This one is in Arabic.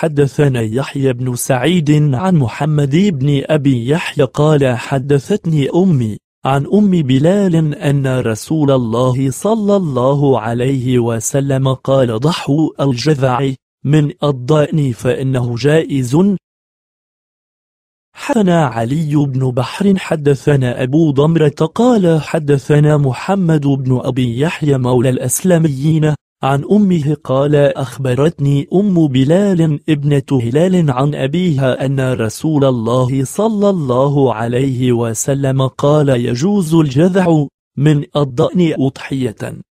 حدثنا يحيى بن سعيد عن محمد بن أبي يحيى قال حدثتني أمي عن أم بلال أن رسول الله صلى الله عليه وسلم قال ضحوا الجذع من الضأن فإنه جائز حدثنا علي بن بحر حدثنا أبو ضمرة قال حدثنا محمد بن أبي يحيى مولى الأسلميين عن أمه قال أخبرتني أم بلال ابنة هلال عن أبيها أن رسول الله صلى الله عليه وسلم قال يجوز الجذع من الضأن أضحية